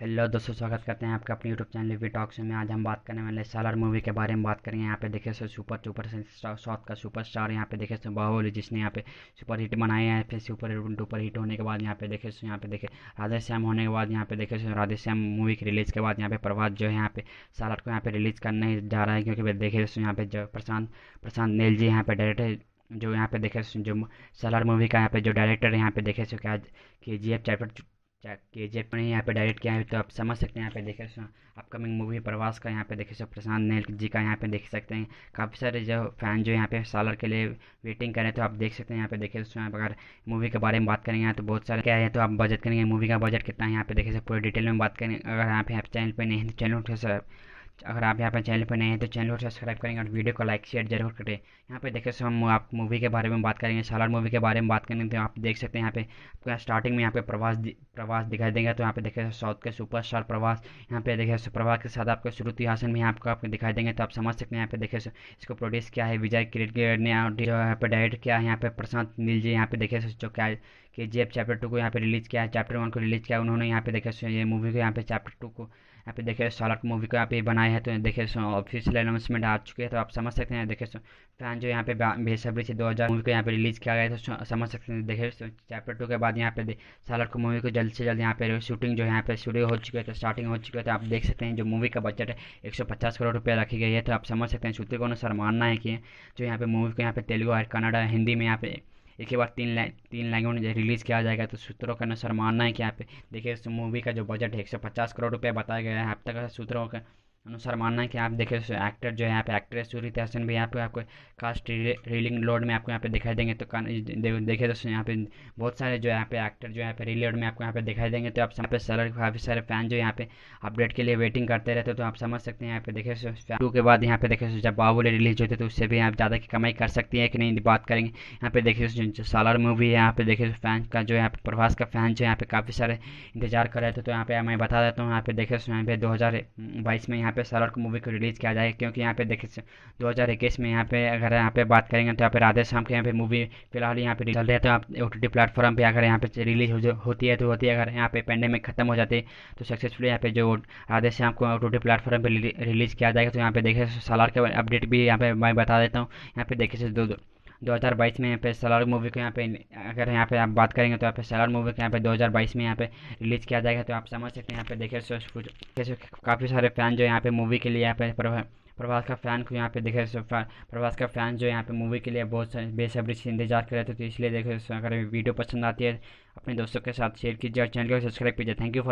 hello दोस्तों स्वागत करते हैं आपका अपने यूट्यूब चैनल वी टॉक्स में आज हम बात करने वाले सालार मूवी के बारे में बात करेंगे यहाँ पे देखिए सर सुपर टूपर साउथ का सुपर स्टार यहाँ पे देखिए सर बाहुबली जिसने यहाँ पे सुपर हिट बनाए हैं फिर सुपर डुपर हिट होने के बाद यहाँ पे देखे सो यहाँ पे देखे राधे श्याम होने के बाद यहाँ पे देखे सो राधे श्याम मूवी के रिलीज़ के बाद यहाँ पे प्रभात जो है यहाँ पे सालार को यहाँ पे रिलीज़ करने जा रहा है क्योंकि देखे सो यहाँ पे जो प्रशांत प्रशांत नील जी यहाँ पे डायरेक्टर जो यहाँ पे देखे जो सलार मूवी का यहाँ पे जो डायरेक्टर यहाँ पे देखे सो क्या कि जी एफ चैप्टर के जे एफ यहाँ पे डायरेक्ट किया है तो आप समझ सकते हैं यहाँ पे देखे अपकमिंग मूवी प्रवास का यहाँ पे देखे सो प्रशांत नील जी का यहाँ पे देख सकते हैं काफ़ी सारे जो फैन जो यहाँ पे सालर के लिए वेटिंग करें तो आप देख सकते हैं यहाँ पे देखे सो अगर मूवी के बारे में बात करेंगे तो बहुत सारे क्या है तो आप बजट करेंगे मूवी का बजट कितना है यहाँ पे देखे सो पूरे डिटेल में बात करेंगे अगर यहाँ पे आप चैनल पर नहीं है तो चैनल अगर आप यहाँ पर चैनल पर नए हैं तो चैनल को सब्सक्राइब करेंगे और वीडियो को लाइक शेयर जरूर करें यहाँ पे देखे सो हम आप मूवी के बारे में बात करेंगे सालार मूवी के बारे में बात करेंगे तो आप देख सकते हैं यहाँ पे आपका तो स्टार्टिंग में यहाँ पे प्रवास प्रवास दिखाई देगा तो यहाँ पे देखे साउथ के सुपरस्टार प्रवास यहाँ पे देखे प्रवास के साथ आपको श्रुति हासन में यहाँ आपको दिखाई देंगे तो आप समझ सकते हैं यहाँ पे देखे इसको प्रोड्यूस किया है विजय क्रिकेट ने यहाँ पे डायरेक्ट किया है यहाँ पे प्रशांत नील जी यहाँ पे देखे जो क्या कि जेब चैप्टर टू को यहाँ पे रिलीज़ किया है चैप्टर वन को रिलीज़ किया उन्होंने यहाँ पे देखे ये मूवी को यहाँ पे चैप्टर टू को यहाँ पे देखे सॉलट मूवी को यहाँ पे बनाया है तो देखे ऑफिशियल अनाउंसमेंट आ चुके हैं तो आप समझ सकते हैं देखिए फैन जो यहाँ पे बेसब्री से दो मूवी को यहाँ पे रिलीज़ किया गया है तो समझ सकते हैं देखिए चैप्टर टू के बाद यहाँ पे सॉलट को मूवी को जल्द से जल्द यहाँ पे शूटिंग जो यहाँ पे शुरू हो चुकी है तो स्टार्टिंग हो चुकी है तो आप देख सकते हैं जो मूवी का बजट है एक करोड़ रुपया रखी गई है तो आप समझ सकते हैं सूत्र को अनुसार मानना है कि जो यहाँ पे मूवी को यहाँ पे तेलुगु और कन्नड़ा हिंदी में यहाँ पे एक ही बार तीन लाइन तीन लैंग्वेज में रिलीज़ किया जाएगा तो सूत्रों का अनुसार मानना है कि यहाँ पे देखिए इस मूवी का जो बजट है एक सौ पचास करोड़ रुपये बताया गया है अब तक सूत्रों का अनुसार मानना है कि आप देखे एक्टर जो है यहाँ पे एक्ट्रेस सूर्य हसन भी यहाँ पे आपको कास्ट रीलिंग लोड में आपको यहाँ पे दिखाई देंगे तो देखे दोस्तों यहाँ पे बहुत सारे जो यहाँ पे एक्टर जो यहाँ पे रील में आपको यहाँ पे दिखाई देंगे तो आप यहाँ पे सारे काफ़ी सारे फैन जो यहाँ पे अपडेट के लिए वेटिंग करते रहते तो आप समझ सकते हैं यहाँ पे देखे टू के बाद यहाँ पे देखे जब बाहुबली रिलीज होते तो उससे भी आप ज़्यादा की कमाई कर सकती है कि नहीं बात करेंगे यहाँ पे देखिए सालार मूवी है यहाँ पे देखिए फैन का जो यहाँ पे प्रभास का फैन जो यहाँ पे काफ़ी सारे इंतजार कर रहे थे तो यहाँ पे मैं बता देता हूँ यहाँ पे देखे यहाँ पे दो में यहाँ यहाँ पे सरल मूवी को रिलीज़ किया जाएगा क्योंकि यहाँ पे देखिए दो हज़ार इक्कीस में यहाँ पे अगर यहाँ पे बात करेंगे तो यहाँ पे राधे श्याम के यहाँ पे मूवी फिलहाल यहाँ पे चल रहे है तो आप ओ टी प्लेटफॉर्म पर अगर यहाँ पे रिलीज हो होती है तो होती है अगर यहाँ पे पेंडेमिक खत्म हो जाती तो सक्सेसफुली यहाँ पे जो राधे श्याम को ओ टी प्लेटफॉर्म पर रिलीज़ किया जाएगा तो यहाँ पे देखिए सालार के अपडेट भी यहाँ पे मैं बता देता हूँ यहाँ पे देखिए दो 2022 में यहाँ पे सलार मूवी को यहाँ पे अगर यहाँ पे आप बात करेंगे तो यहाँ पे सलार मूवी को यहाँ पे 2022 में यहाँ पे रिलीज़ किया जाएगा तो आप समझ सकते हैं यहाँ पे देखिए कुछ काफ़ी सारे फैन जो यहाँ पे मूवी के लिए यहाँ पे प्रभास का फैन को यहाँ पे देखे प्रभास का फैन जो यहाँ पे मूवी के लिए बहुत बेसब्री से इंतजार कर रहे थे तो इसलिए देखे अगर वीडियो पसंद आती है अपने दोस्तों के साथ शेयर कीजिए और चैनल को सब्सक्राइब कीजिए थैंक यू फॉर